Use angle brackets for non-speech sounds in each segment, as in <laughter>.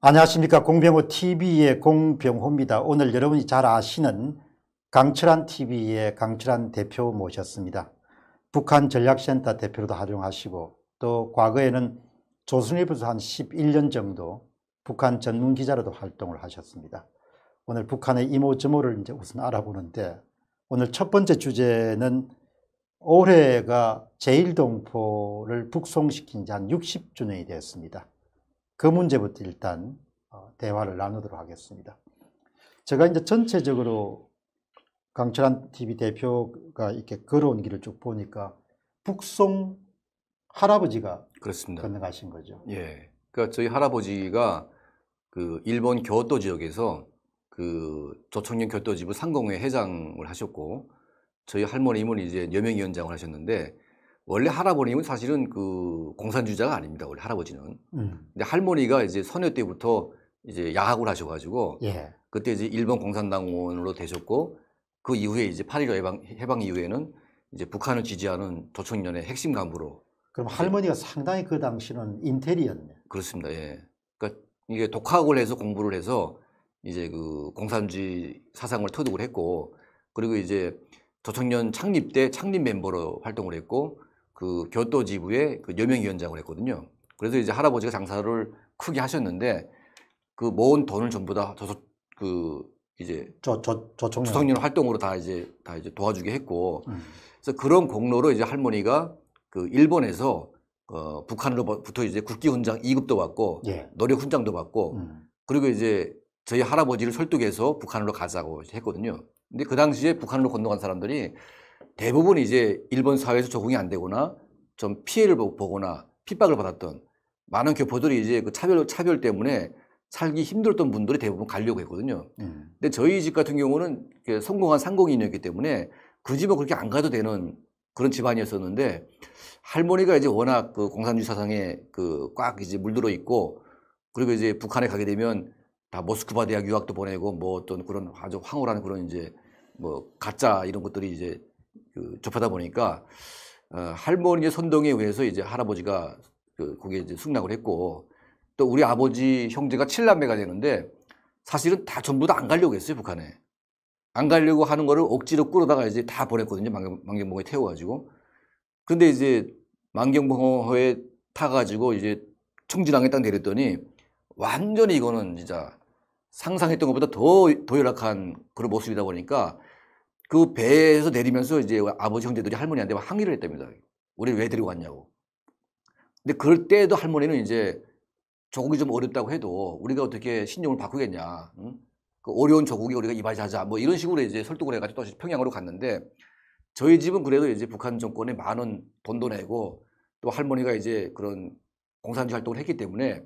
안녕하십니까 공병호 TV의 공병호입니다. 오늘 여러분이 잘 아시는 강철환 TV의 강철환 대표 모셨습니다. 북한 전략센터 대표로도 활용하시고 또 과거에는 조선일보에서 한 11년 정도 북한 전문 기자로도 활동을 하셨습니다. 오늘 북한의 이모저모를 이제 우선 알아보는데 오늘 첫 번째 주제는 올해가 제1동포를 북송시킨 지 한 60주년이 되었습니다. 그 문제부터 일단 어, 대화를 나누도록 하겠습니다. 제가 이제 전체적으로 강철한 TV 대표가 이렇게 걸어온 길을 쭉 보니까 북송 할아버지가 그렇습니다. 건너가신 거죠. 예. 그러니까 저희 할아버지가 그 일본 교토 지역에서 그 조청년 교토지부 상공회 회장을 하셨고 저희 할머님는 이제 여명위원장을 하셨는데 원래 할아버님은 사실은 그 공산주의자가 아닙니다. 원래 할아버지는. 음. 근데 할머니가 이제 소녀 때부터 이제 야학을 하셔가지고 예. 그때 이제 일본 공산당원으로 되셨고 그 이후에 이제 8.15 해방, 해방 이후에는 이제 북한을 지지하는 조총련의 핵심 간부로. 그럼 할머니가 이제, 상당히 그 당시는 인테리였네. 그렇습니다. 예. 그러니까 이게 독학을 해서 공부를 해서 이제 그 공산주의 사상을 터득을 했고 그리고 이제 조총련 창립 때 창립 멤버로 활동을 했고 그 교토지부의 그 여명위원장을 했거든요. 그래서 이제 할아버지가 장사를 크게 하셨는데 그 모은 돈을 전부 다 저소 그 이제 저저저 청년 활동으로 다 이제 다 이제 도와주게 했고 음. 그래서 그런 공로로 이제 할머니가 그 일본에서 어 북한으로부터 이제 국기 훈장 2급도 받고 예. 노력 훈장도 받고 음. 그리고 이제 저희 할아버지를 설득해서 북한으로 가자고 했거든요. 근데 그 당시에 북한으로 건너간 사람들이 대부분 이제 일본 사회에서 적응이 안 되거나 좀 피해를 보거나 핍박을 받았던 많은 교포들이 이제 그 차별 차별 때문에 살기 힘들었던 분들이 대부분 가려고 했거든요. 음. 근데 저희 집 같은 경우는 그 성공한 상공인이었기 때문에 그 집은 그렇게 안 가도 되는 그런 집안이었었는데 할머니가 이제 워낙 그 공산주의 사상에 그 꽉 이제 물들어 있고 그리고 이제 북한에 가게 되면 다 모스크바 대학 유학도 보내고 뭐 어떤 그런 아주 황홀한 그런 이제 뭐 가짜 이런 것들이 이제 그 접하다 보니까 어, 할머니의 선동에 의해서 이제 할아버지가 그 거기에 이제 승낙을 했고 또 우리 아버지 형제가 7남매가 되는데 사실은 다 전부 다 안 가려고 했어요 북한에 안 가려고 하는 거를 억지로 끌어다가 이제 다 보냈거든요 만경, 만경봉에 태워가지고 근데 이제 만경봉호에 타가지고 이제 청진항에 딱 내렸더니 완전히 이거는 진짜 상상했던 것보다 더, 더 열악한 그런 모습이다 보니까 그 배에서 내리면서 이제 아버지 형제들이 할머니한테 항의를 했답니다. 우리 왜 데리고 왔냐고. 근데 그럴 때도 할머니는 이제 조국이 좀 어렵다고 해도 우리가 어떻게 신념을 바꾸겠냐. 응? 그 어려운 조국이 우리가 이발자자뭐 이런 식으로 이제 설득을 해가지고 또 평양으로 갔는데 저희 집은 그래도 이제 북한 정권에 많은 돈도 내고 또 할머니가 이제 그런 공산주의 활동을 했기 때문에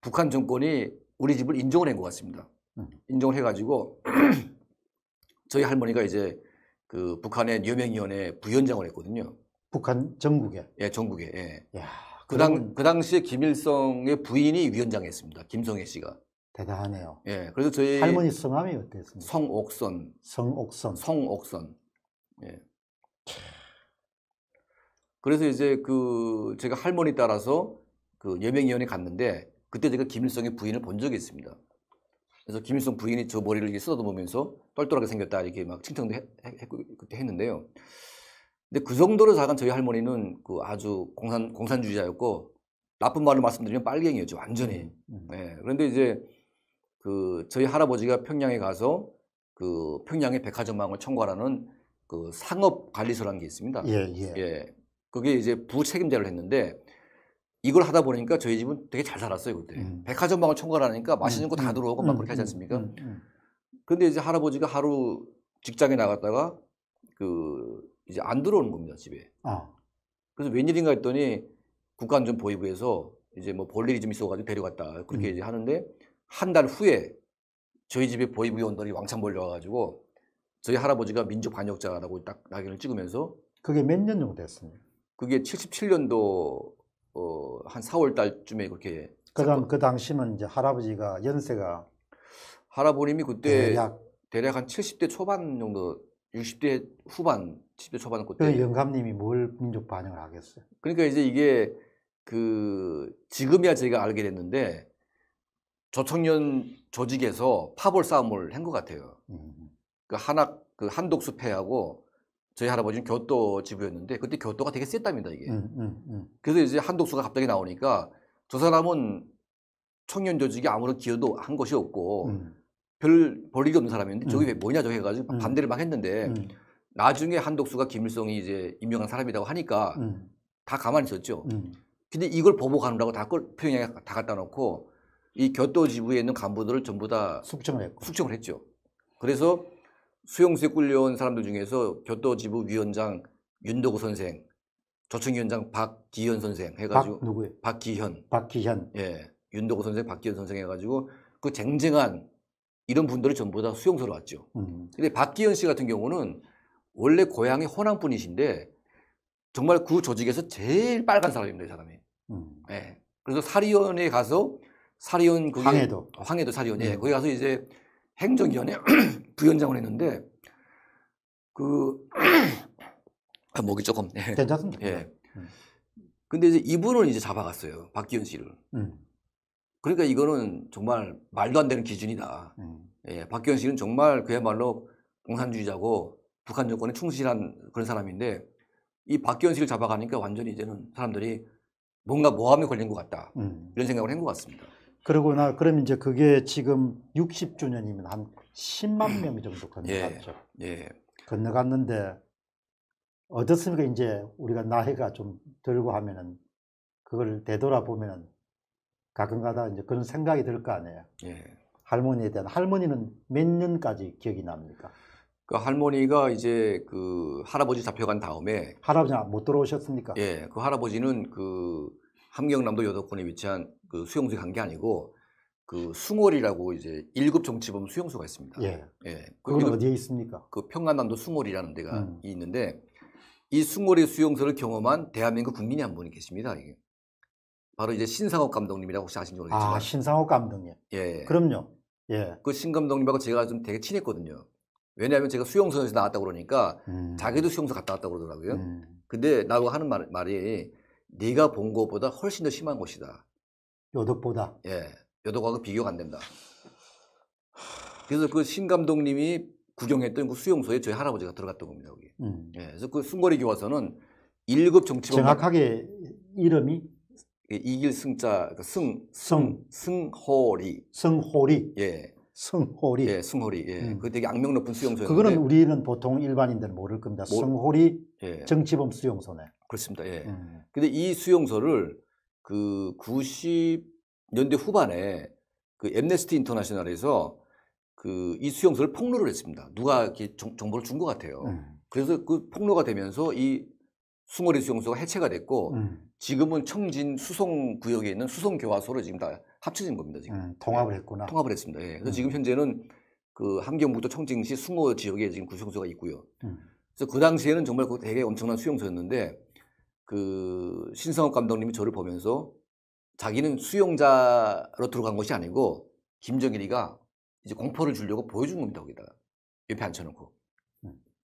북한 정권이 우리 집을 인정을 한 것 같습니다. 음. 인정을 해가지고 저희 할머니가 이제 그 북한의 유명위원회 부위원장을 했거든요. 북한 전국에. 예, 전국에. 예. 야, 그, 당, 그 당시에 김일성의 부인이 위원장했습니다. 김성애 씨가. 대단하네요. 예. 그래서 저희 할머니 성함이 어땠습니까? 성옥선. 성옥선. 성옥선. 예. 그래서 이제 그 제가 할머니 따라서 그 여명위원회 갔는데 그때 제가 김일성의 부인을 본 적이 있습니다. 그래서 김일성 부인이 저 머리를 쓰다듬으면서 똘똘하게 생겼다 이렇게 막 칭찬도 했, 고 그때 했는데요. 근데 그 정도로 작은 저희 할머니는 그 아주 공산 공산주의자였고 나쁜 말로 말씀드리면 빨갱이였죠 완전히. 음, 음. 네. 그런데 이제 그 저희 할아버지가 평양에 가서 그 평양의 백화점망을 청구하라는 그 상업 관리소라는 게 있습니다. 예, 예. 예. 그게 이제 부책임자를 했는데 이걸 하다 보니까 저희 집은 되게 잘 살았어요 그때. 음. 백화점 방을 총괄하니까 음. 맛있는 거다 음. 들어오고 막 음. 그렇게 하지 않습니까? 그런데 이제 할아버지가 하루 직장에 나갔다가 그 이제 안 들어오는 겁니다 집에. 아. 그래서 웬일인가 했더니 국간안보이부에서 이제 뭐볼 일이 좀 있어가지고 데려갔다 그렇게 음. 이제 하는데 한 달 후에 저희 집에 보이부 요원들이 왕창 몰려와가지고 저희 할아버지가 민족 반역자라고 딱 낙인을 찍으면서 그게 몇 년 정도 됐습니까? 그게 77년도 어, 한 4월 달쯤에 그렇게 그다음 그당시는 이제 할아버지가 연세가 할아버님이 그때 대략, 예, 대략 한 70대 초반 정도 60대 후반 10대 초반 그때 그 영감님이 뭘 민족 반영을 하겠어요? 그러니까 이제 이게 그 지금이야 제가 알게 됐는데 저청년 조직에서 파벌 싸움을 한 것 같아요. 음. 그 한학 그 한독수 패하고 저희 할아버지는 교토 지부였는데 그때 교토가 되게 셌답니다 이게. 음, 음, 음. 그래서 이제 한독수가 갑자기 나오니까 저 사람은 청년 조직에 아무런 기여도 한 것이 없고 음. 별 볼일이 없는 사람이었는데 저게 왜 음. 뭐냐 저게 해가지고 음. 반대를 막 했는데 나중에 한독수가 김일성이 이제 임명한 사람이라고 하니까 다 가만히 있었죠. 근데 이걸 보복하느라고 다걸 평양에 다 갖다 놓고 이 교토 지부에 있는 간부들을 전부 다 숙청을 했고 숙청을 했죠. 그래서 수용소에 끌려온 사람들 중에서 교도지부 위원장 윤도구 선생, 조충위원장 박기현 선생 해가지고 박 누구예요? 박기현. 박기현. 예, 윤도구 선생, 박기현 선생 해가지고 그 쟁쟁한 이런 분들을 전부 다 수용소로 왔죠. 음. 근데 박기현 씨 같은 경우는 원래 고향이 호남 분이신데 정말 그 조직에서 제일 빨간 사람입니다, 이 사람이. 음. 예. 그래서 사리원에 가서 사리원 그게 황해도 황해도 사리원 예. 거기 가서 이제 행정위원회 <clears throat> 부위원장을 했는데 그 <clears throat> 아, 목이 조금 네. 괜찮습니다. 예. 음. 근데 이제 이분을 이제 잡아갔어요. 박기현 씨를. 음. 그러니까 이거는 정말 말도 안 되는 기준이다. 음. 예, 박기현 씨는 정말 그야말로 공산주의자고 북한 정권에 충실한 그런 사람인데 이 박기현 씨를 잡아가니까 완전히 이제는 사람들이 뭔가 모함에 걸린 것 같다. 음. 이런 생각을 한 것 같습니다. 그러고나 그럼 이제 그게 지금 60주년이면 한 10만 <clears throat> 명 정도 건너갔죠. 예, 예. 건너갔는데 어떻습니까? 이제 우리가 나이가 좀 들고 하면은 그걸 되돌아보면은 가끔가다 이제 그런 생각이 들 거 아니에요. 예. 할머니에 대한 할머니는 몇 년까지 기억이 납니까? 그 할머니가 이제 그 할아버지 잡혀간 다음에 할아버지 못 들어오셨습니까? 예, 그 할아버지는 그 함경남도 여덕군에 위치한 그 수용소에 간 게 아니고 그 숭월이라고 이제 1급 정치범 수용소가 있습니다. 예. 예. 그건 어디에 있습니까? 그 평안남도 숭월이라는 데가 음. 있는데 이 숭월의 수용소를 경험한 대한민국 국민이 한 분이 계십니다. 이게. 바로 이제 신상옥 감독님이라고 혹시 아신지 아, 모르겠지만 아 신상옥 감독님. 예. 그럼요. 예. 그 신 감독님하고 제가 좀 되게 친했거든요. 왜냐하면 제가 수용소에서 나왔다 그러니까 음. 자기도 수용소 갔다 왔다 고 그러더라고요. 음. 근데 나하고 하는 말, 말이 네가 본 것보다 훨씬 더 심한 곳이다. 요덕보다. 예. 요덕하고 비교가 안 된다. 그래서 그 신 감독님이 구경했던 그 수용소에 저희 할아버지가 들어갔던 겁니다. 거기. 음. 예. 그래서 그 순거리 교화서는 1급 정치범 정확하게 이름이 그 이길 승자 그 승, 승, 승호리. 승호리. 예. 승호리. 예, 승호리. 예. 음. 그 되게 악명 높은 수용소였는 그거는 우리는 보통 일반인들은 모를 겁니다. 모... 승호리 예. 정치범 수용소네. 그렇습니다. 예. 음. 근데 이 수용소를 그 90년대 후반에 그 엠네스티 인터내셔널에서 그 이수용소를 폭로를 했습니다. 누가 이렇게 정, 보를 준 것 같아요. 음. 그래서 그 폭로가 되면서 이 숭어리 수용소가 해체가 됐고 음. 지금은 청진 수송 구역에 있는 수송 교화소로 지금 다 합쳐진 겁니다. 지금 음, 통합을 했구나. 통합을 했습니다. 예. 그래서 지금 현재는 그 함경북도 청진시 숭어 지역에 지금 구성소가 있고요. 그래서 그 당시에는 정말 그 되게 엄청난 수용소였는데 그 신성욱 감독님이 저를 보면서 자기는 수용자로 들어간 것이 아니고 김정일이가 이제 공포를 주려고 보여준 겁니다 거기다가 옆에 앉혀놓고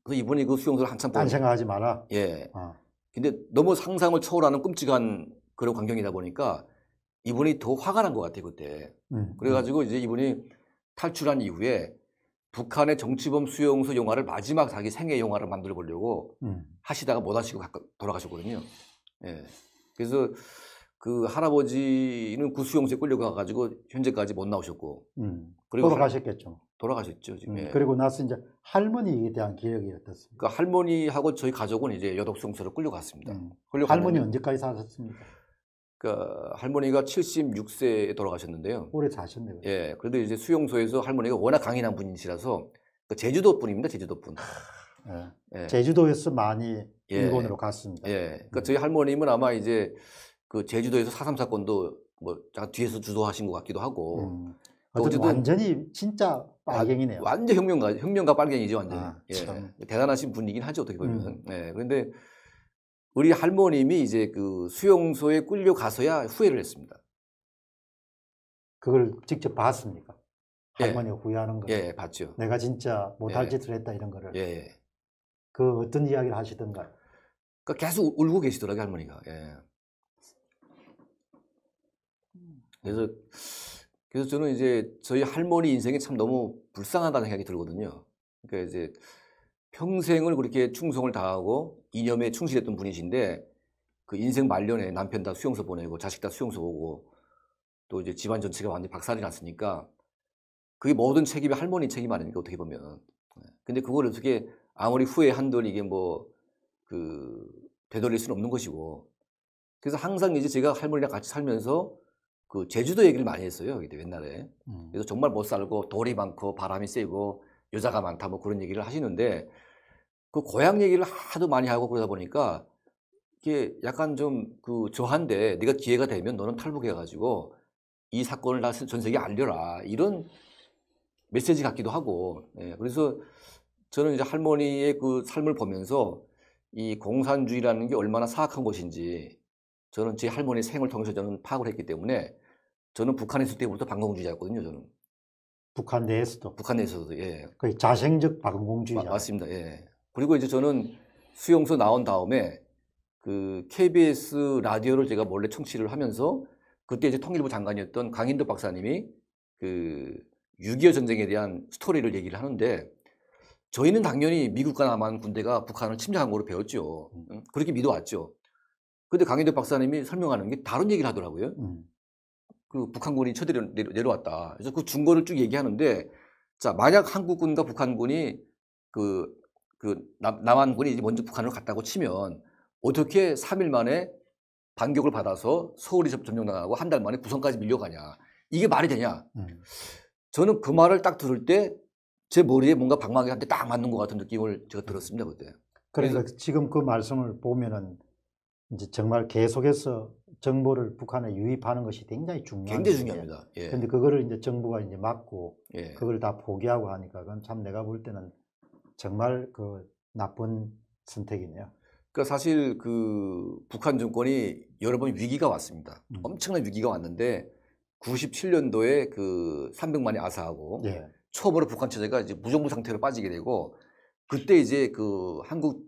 그 이분이 그 수용소를 한참 딴 생각하지 마라 예 아. 근데 너무 상상을 초월하는 끔찍한 그런 광경이다 보니까 이분이 더 화가 난 것 같아요 그때 음, 음. 그래가지고 음. 이제 이분이 탈출한 이후에 북한의 정치범 수용소 영화를 마지막 자기 생애 영화를 만들어 보려고 음. 하시다가 못 하시고 돌아가셨거든요. 예. 그래서 그 할아버지는 구수용소에 그 끌려가가지고 현재까지 못 나오셨고. 음. 그리고 돌아가셨겠죠. 돌아가셨죠. 지금. 음. 예. 그리고 나서 이제 할머니에 대한 기억이 어떻습니까? 그 할머니하고 저희 가족은 이제 여독수용소로 끌려갔습니다. 음. 끌 할머니 언제까지 사셨습니까? 그 할머니가 76세에 돌아가셨는데요. 오래 자셨네요 예. 그래도 이제 수용소에서 할머니가 워낙 강인한 분이시라서 그 제주도 분입니다. 제주도 분. 아, 예. 예. 제주도에서 많이 예. 일본으로 갔습니다. 예. 그러니까 음. 저희 할머님은 아마 이제 그 제주도에서 사삼 사건도 뭐 약간 뒤에서 주도하신 것 같기도 하고. 음. 어쨌든 완전히 진짜 빨갱이네요. 예, 완전 혁명가 혁명가 빨갱이죠 완전. 히 아, 예. 대단하신 분이긴 하죠 어떻게 보면. 음. 예. 그런데 우리 할머님이 이제 그 수용소에 끌려 가서야 후회를 했습니다. 그걸 직접 봤습니까? 예. 할머니가 후회하는 거. 예, 예, 봤죠. 내가 진짜 못할 예. 짓을 했다 이런 거를. 예, 예. 그 어떤 이야기를 하시던가. 그 계속 울고 계시더라고요 할머니가. 예. 그래서 그래서 저는 이제 저희 할머니 인생이 참 너무 불쌍하다는 생각이 들거든요. 그러니까 이제 평생을 그렇게 충성을 다하고 이념에 충실했던 분이신데 그 인생 말년에 남편 다 수용소 보내고 자식 다 수용소 보고또 이제 집안 전체가 완전히 박살이 났으니까 그게 모든 책임이 할머니 책임 아닙니까 어떻게 보면 네. 근데 그걸 어떻게 아무리 후회 한들 이게 뭐그 되돌릴 수는 없는 것이고 그래서 항상 이제 제가 할머니랑 같이 살면서 그 제주도 얘기를 많이 했어요. 옛날에. 음. 그래서 정말 못 살고 돌이 많고 바람이 세고 여자가 많다 뭐 그런 얘기를 하시는데 그 고향 얘기를 하도 많이 하고 그러다 보니까 이게 약간 좀 그 저한데 네가 기회가 되면 너는 탈북해가지고 이 사건을 다전 세계에 알려라 이런 메시지 같기도 하고 예, 그래서 저는 이제 할머니의 그 삶을 보면서 이 공산주의라는 게 얼마나 사악한 것인지 저는 제 할머니 생을 통해서 저는 파악을 했기 때문에 저는 북한에 있을 때부터 반공주의자였거든요 저는 북한 내에서도 북한 내에서도 예. 거의 자생적 반공주의자. 맞습니다. 예. 그리고 이제 저는 수용소 나온 다음에 그 KBS 라디오를 제가 몰래 청취를 하면서 그때 이제 통일부 장관이었던 강인덕 박사님이 그 6.25 전쟁에 대한 스토리를 얘기를 하는데 저희는 당연히 미국과 남한 군대가 북한을 침략한 거로 배웠죠. 음. 그렇게 믿어왔죠. 근데 강인덕 박사님이 설명하는 게 다른 얘기를 하더라고요. 음. 그 북한군이 쳐들어 내려왔다. 그래서 그 중거를 쭉 얘기하는데 자 만약 한국군과 북한군이 그, 그 남, 남한군이 먼저 북한으로 갔다고 치면 어떻게 3일 만에 반격을 받아서 서울이 점령당하고 한 달 만에 부산까지 밀려가냐. 이게 말이 되냐. 음. 저는 그 말을 딱 들을 때 제 머리에 뭔가 방망이 한테 딱 맞는 것 같은 느낌을 제가 음. 들었습니다, 그때. 그래서 지금 그 말씀을 보면은 이제 정말 계속해서 정보를 북한에 유입하는 것이 굉장히 중요한 굉장히 중요합니다. 그런데 예. 그거를 이제 정부가 이제 막고 예. 그걸 다 포기하고 하니까 그건 참 내가 볼 때는 정말 그 나쁜 선택이네요. 그러니까 사실 그 북한 정권이 여러 번 위기가 왔습니다. 음. 엄청난 위기가 왔는데 97년도에 그 300만이 아사하고 예. 처음으로 북한 체제가 이제 무정부 상태로 빠지게 되고 그때 이제 그 한국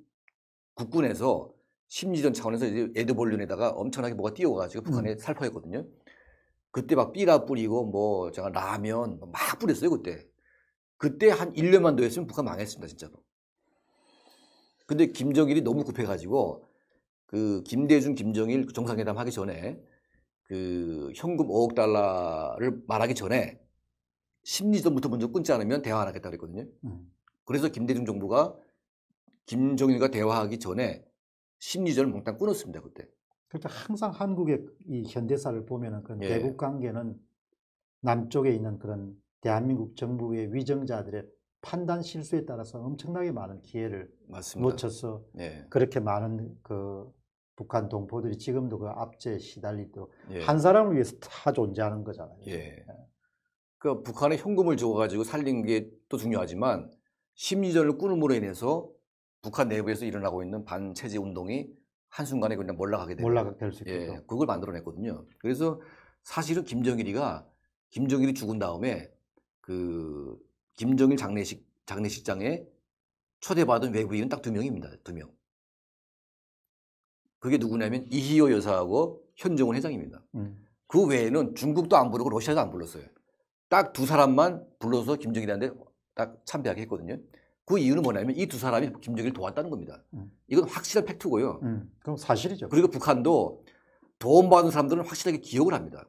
국군에서 심리전 차원에서 이제 에드볼륜에다가 엄청나게 뭐가 띄워가지고 음. 북한에 음. 살포했거든요. 그때 막 삐라 뿌리고 뭐 제가 라면 뭐 막 뿌렸어요 그때. 그때 한 1년만 더 했으면 북한 망했습니다 진짜로. 근데 김정일이 너무 급해가지고 그 김대중 김정일 그 정상회담 하기 전에 그 현금 5억 달러를 말하기 전에 심리전부터 먼저 끊지 않으면 대화 안 하겠다 그랬거든요. 음. 그래서 김대중 정부가 김정일과 대화하기 전에 심리전을 몽땅 끊었습니다 그때. 그러니까 항상 한국의 이 현대사를 보면은 그 예. 대북 관계는 남쪽에 있는 그런 대한민국 정부의 위정자들의 판단 실수에 따라서 엄청나게 많은 기회를 맞습니다. 놓쳐서 예. 그렇게 많은 그 북한 동포들이 지금도 그 압제에 시달리도록 예. 한 사람을 위해서 다 존재하는 거잖아요. 예. 예. 그러니까 북한에 현금을 줘가지고 살린 게 또 중요하지만 심리전을 꾸름으로 인해서 북한 내부에서 일어나고 있는 반체제 운동이 한순간에 그냥 몰락하게 되는 몰락될수 있죠. 예, 그걸 만들어냈거든요. 그래서 사실은 김정일이가 김정일이 죽은 다음에 그 김정일 장례식 장례식장에 초대받은 외국인은 딱 두 명입니다. 두 명. 그게 누구냐면 이희호 여사하고 현정훈 회장입니다. 음. 그 외에는 중국도 안 부르고 러시아도 안 불렀어요. 딱 두 사람만 불러서 김정일한테 딱 참배하게 했거든요. 그 이유는 뭐냐면 이 두 사람이 김정일을 도왔다는 겁니다. 음. 이건 확실한 팩트고요. 음, 그럼 사실이죠. 그리고 북한도 도움받은 사람들은 확실하게 기억을 합니다.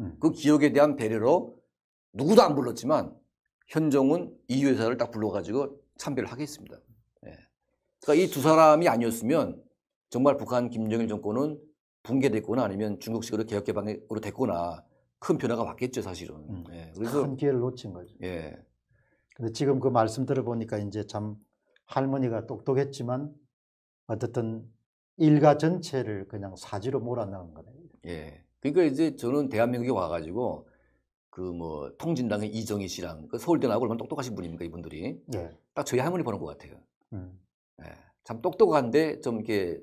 음. 그 기억에 대한 배려로 누구도 안 불렀지만 현종은 이 회사를 딱 불러가지고 참배를 하겠습니다 예. 그러니까 이 두 사람이 아니었으면 정말 북한 김정일 정권은 붕괴됐거나 아니면 중국식으로 개혁개방으로 됐거나 큰 변화가 왔겠죠 사실은. 음, 예. 그래서 큰 기회를 놓친 거죠. 예. 근데 지금 그 말씀 들어보니까 이제 참 할머니가 똑똑했지만 어쨌든 일가 전체를 그냥 사지로 몰아넣은 거네요. 예. 그러니까 이제 저는 대한민국에 와가지고 그 뭐 통진당의 이정희 씨랑 그 서울대 나오고 얼마나 똑똑하신 분입니까 이분들이. 예. 딱 저희 할머니 보는 것 같아요. 음. 예. 참 똑똑한데 좀 이렇게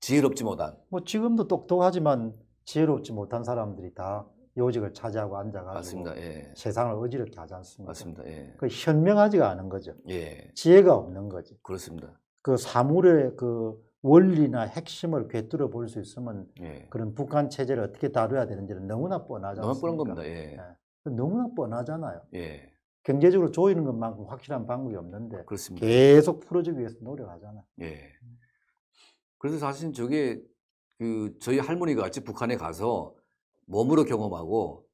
지혜롭지 못한. 뭐 지금도 똑똑하지만 지혜롭지 못한 사람들이 다 요직을 차지하고 앉아가지고 맞습니다. 예. 세상을 어지럽게 하지 않습니까 맞습니다. 예. 그 현명하지가 않은 거죠. 예. 지혜가 없는 거지. 그렇습니다. 그 사물의 그 원리나 핵심을 꿰뚫어 볼 수 있으면 예. 그런 북한 체제를 어떻게 다뤄야 되는지는 너무나 뻔하잖아요 너무 뻔한 겁니다. 예. 예. 너무나 뻔하잖아요. 예. 경제적으로 조이는 것만큼 확실한 방법이 없는데 그렇습니다. 계속 풀어주기 위해서 노력하잖아요. 예. 그래서 사실 저게 그 저희 할머니가 같이 북한에 가서 몸으로 경험하고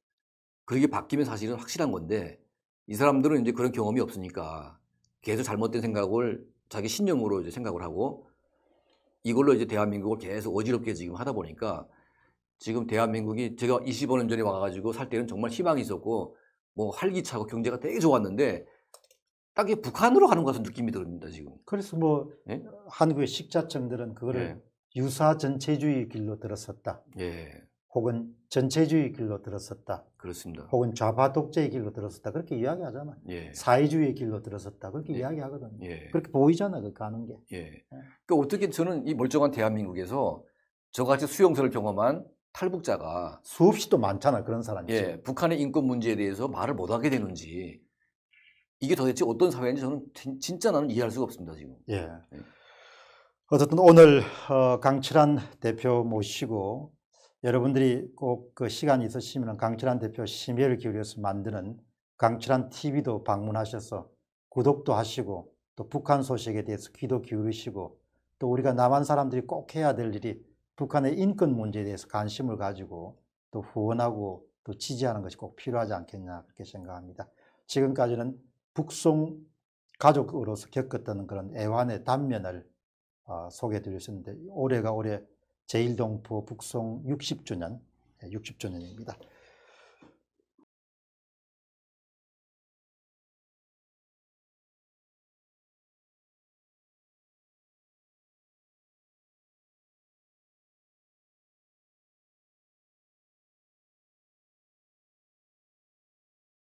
그렇게 바뀌면 사실은 확실한 건데 이 사람들은 이제 그런 경험이 없으니까 계속 잘못된 생각을 자기 신념으로 이제 생각을 하고 이걸로 이제 대한민국을 계속 어지럽게 지금 하다 보니까 지금 대한민국이 제가 25년 전에 와가지고 살 때는 정말 희망이 있었고 뭐 활기차고 경제가 되게 좋았는데 딱히 북한으로 가는 것 같은 느낌이 듭니다 지금. 그래서 뭐 예? 한국의 식자층들은 그거를 예. 유사 전체주의 길로 들어섰다. 예. 혹은 전체주의 길로 들어섰다. 그렇습니다. 혹은 좌파 독재의 길로 들어섰다. 그렇게 이야기하잖아. 예. 사회주의의 길로 들어섰다. 그렇게 예. 이야기하거든요. 예. 그렇게 보이잖아. 그 가는 게. 예. 예. 그러니까 어떻게 저는 이 멀쩡한 대한민국에서 저같이 수용소를 경험한 탈북자가 수없이 또 많잖아. 그런 사람이. 예. 북한의 인권 문제에 대해서 말을 못 하게 되는지 이게 도대체 어떤 사회인지 저는 진짜 나는 이해할 수가 없습니다. 지금. 예. 예. 어쨌든 오늘 어, 강칠한 대표 모시고 여러분들이 꼭 그 시간이 있으시면 강철한 대표 심혈을 기울여서 만드는 강철한 TV도 방문하셔서 구독도 하시고 또 북한 소식에 대해서 귀도 기울이시고 또 우리가 남한 사람들이 꼭 해야 될 일이 북한의 인권 문제에 대해서 관심을 가지고 또 후원하고 또 지지하는 것이 꼭 필요하지 않겠냐 그렇게 생각합니다. 지금까지는 북송 가족으로서 겪었던 그런 애환의 단면을 어, 소개해 드렸었는데 올해가 올해 제1동포 북송 60주년, 60주년입니다. 예,